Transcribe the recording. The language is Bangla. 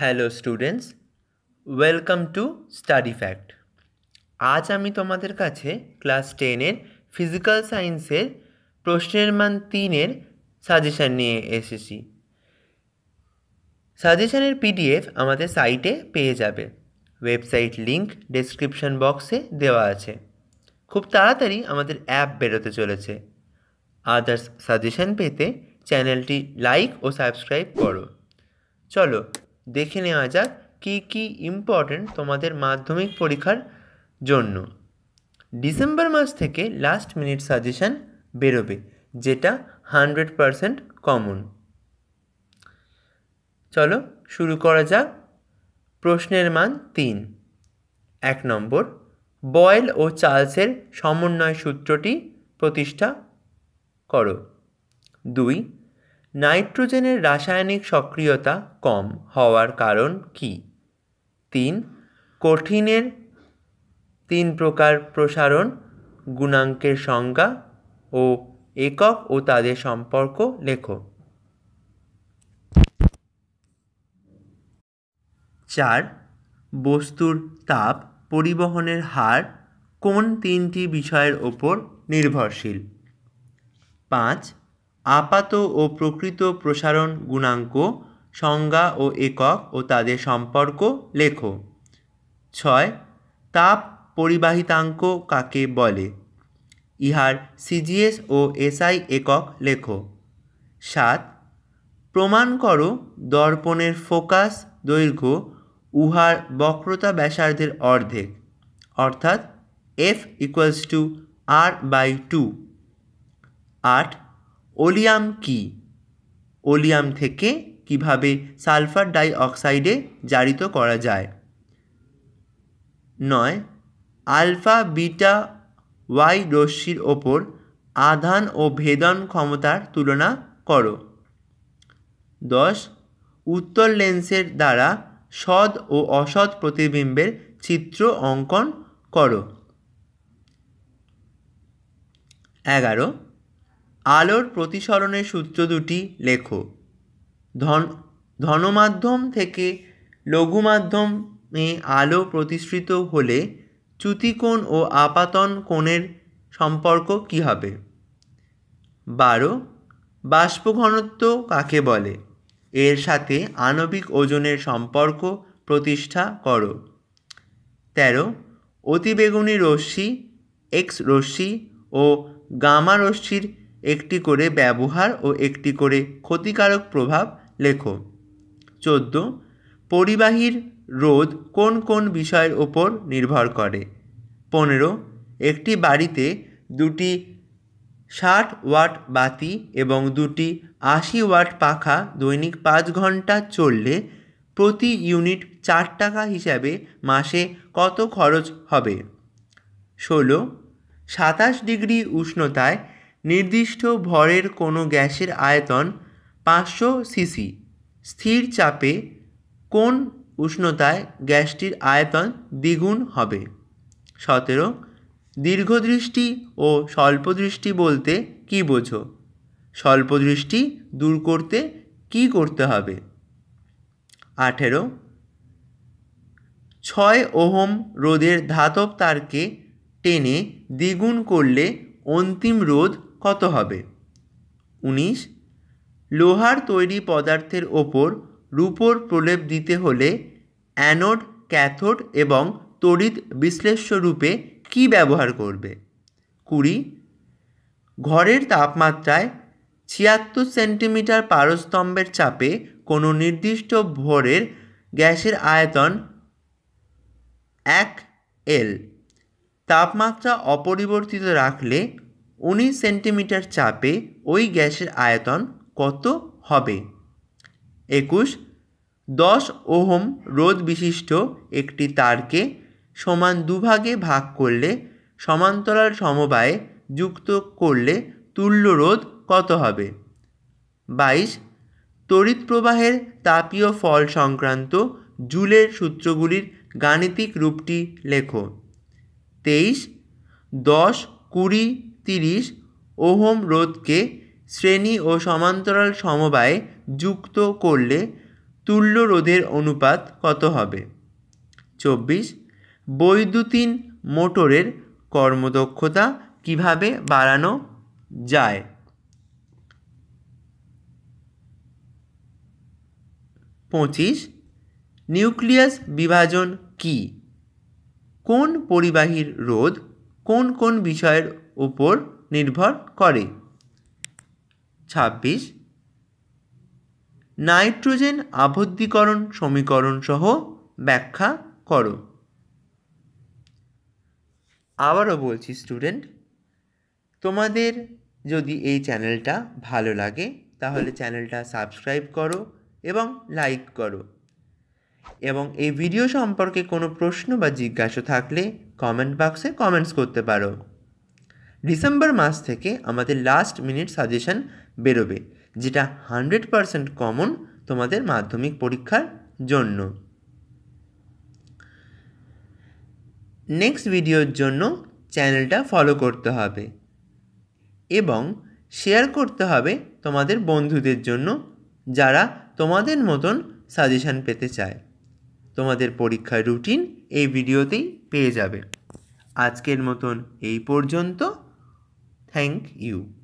Hello students welcome to study fact আজ আমি তোমাদের কাছে ক্লাস টেনের ফিজিক্যাল সায়েন্সের প্রশ্নের মান তিনের সাজেশান নিয়ে এসেছি সাজেশানের পিডিএফ আমাদের সাইটে পেয়ে যাবে ওয়েবসাইট লিংক ডেসক্রিপশন বক্সে দেওয়া আছে খুব তাড়াতাড়ি আমাদের অ্যাপ বেরোতে চলেছে আদার্স সাজেশান পেতে চ্যানেলটি লাইক ও সাবস্ক্রাইব করো চলো দেখে নেওয়া যাক কি কি ইম্পর্টেন্ট তোমাদের মাধ্যমিক পরীক্ষার জন্য ডিসেম্বর মাস থেকে লাস্ট মিনিট সাজেশান বেরোবে যেটা হান্ড্রেড পারসেন্ট কমন চলো শুরু করা যাক প্রশ্নের মান তিন এক নম্বর বয়েল ও চার্লসের সমন্বয় সূত্রটি প্রতিষ্ঠা করো দুই নাইট্রোজেনের রাসায়নিক সক্রিয়তা কম হওয়ার কারণ কি তিন কঠিনের তিন প্রকার প্রসারণ গুণাঙ্কের সংজ্ঞা ও একক ও তাদের সম্পর্ক লেখ চার বস্তুর তাপ পরিবহনের হার কোন তিনটি বিষয়ের ওপর নির্ভরশীল পাঁচ আপাত ও প্রকৃত প্রসারণ গুণাঙ্ক সংজ্ঞা ও একক ও তাদের সম্পর্ক লেখো ছয় তাপ পরিবাহিতাঙ্ক কাকে বলে ইহার সিজিএস ও এসআই একক লেখো সাত প্রমাণ করো দর্পণের ফোকাস দৈর্ঘ্য উহার বক্রতা ব্যাসার্ধের অর্ধেক অর্থাৎ F equals to R by two আট ওলিয়াম কি ওলিয়াম থেকে কিভাবে সালফার ডাই অক্সাইডে জারিত করা যায় নয় আলফা বিটা ওয়াই রশ্মির ওপর আধান ও ভেদন ক্ষমতার তুলনা করো দশ উত্তর লেন্সের দ্বারা সৎ ও অসৎ প্রতিবিম্বের চিত্র অঙ্কন করো এগারো আলোর প্রতিসরণের সূত্র দুটি লেখো ধন ধনমাধ্যম থেকে লঘুমাধ্যমে আলো প্রতিসৃত হলে চ্যুতিকোণ ও আপাতন কোণের সম্পর্ক কী হবে বারো বাষ্প ঘনত্ব কাকে বলে এর সাথে আণবিক ওজনের সম্পর্ক প্রতিষ্ঠা করো তেরো অতিবেগুনি রশ্মি এক্স রশ্মি ও গামা রশ্মির একটি করে ব্যবহার ও একটি করে ক্ষতিকারক প্রভাব লেখো চোদ্দো পরিবাহীর রোধ কোন কোন বিষয়ের ওপর নির্ভর করে পনেরো একটি বাড়িতে দুটি ষাট ওয়াট বাতি এবং দুটি আশি ওয়াট পাখা দৈনিক পাঁচ ঘন্টা চললে প্রতি ইউনিট চার টাকা হিসাবে মাসে কত খরচ হবে ষোলো সাতাশ ডিগ্রি উষ্ণতায় নির্দিষ্ট ভরের কোনো গ্যাসের আয়তন পাঁচশো সিসি স্থির চাপে কোন উষ্ণতায় গ্যাসটির আয়তন দ্বিগুণ হবে সতেরো দীর্ঘদৃষ্টি ও স্বল্পদৃষ্টি বলতে কি বোঝো স্বল্পদৃষ্টি দূর করতে কি করতে হবে আঠেরো ছয় ওহম রোধের ধাতব তারকে টেনে দ্বিগুণ করলে অন্তিম রোধ কত হবে উনিশ লোহার তৈরি পদার্থের ওপর রূপর প্রলেপ দিতে হলে অ্যানোড ক্যাথোড এবং তড়িৎ বিশ্লেষ্য রূপে কি ব্যবহার করবে কুড়ি ঘরের তাপমাত্রায় ছিয়াত্তর সেন্টিমিটার পারস্তম্ভের চাপে কোনো নির্দিষ্ট ভরের গ্যাসের আয়তন এক এল তাপমাত্রা অপরিবর্তিত রাখলে উনিশ সেন্টিমিটার চাপে ওই গ্যাসের আয়তন কত হবে একুশ দশ ওহম রোধ বিশিষ্ট একটি তারকে সমান দুভাগে ভাগ করলে সমান্তরাল সমবায়ে যুক্ত করলে তুল্য রোধ কত হবে বাইশ তড়িৎ প্রবাহের তাপীয় ফল সংক্রান্ত জুলের সূত্রগুলির গাণিতিক রূপটি লেখো তেইশ দশ কুড়ি তিরিশ ওহম রোধকে শ্রেণী ও সমান্তরাল সমবায়ে যুক্ত করলে তুল্য রোধের অনুপাত কত হবে চব্বিশ বৈদ্যুতিন মোটরের কর্মদক্ষতা কিভাবে বাড়ানো যায় পঁচিশ নিউক্লিয়াস বিভাজন কি কোন পরিবাহীর রোধ কোন কোন বিষয়ের উপর নির্ভর করে ছাব্বিশ নাইট্রোজেন আবদ্ধীকরণ সমীকরণ সহ ব্যাখ্যা করো আবারও বলছি স্টুডেন্ট তোমাদের যদি এই চ্যানেলটা ভালো লাগে তাহলে চ্যানেলটা সাবস্ক্রাইব করো এবং লাইক করো এবং এই ভিডিও সম্পর্কে কোনো প্রশ্ন বা জিজ্ঞাসা থাকলে কমেন্ট বাক্সে কমেন্টস করতে পারো ডিসেম্বর মাস থেকে আমাদের লাস্ট মিনিট সাজেশান বেরোবে যেটা হান্ড্রেড পারসেন্ট কমন তোমাদের মাধ্যমিক পরীক্ষার জন্য নেক্সট ভিডিওর জন্য চ্যানেলটা ফলো করতে হবে এবং শেয়ার করতে হবে তোমাদের বন্ধুদের জন্য যারা তোমাদের মতন সাজেশান পেতে চায় তোমাদের পরীক্ষার রুটিন এই ভিডিওতেই পেয়ে যাবে আজকের মতন এই পর্যন্ত Thank you.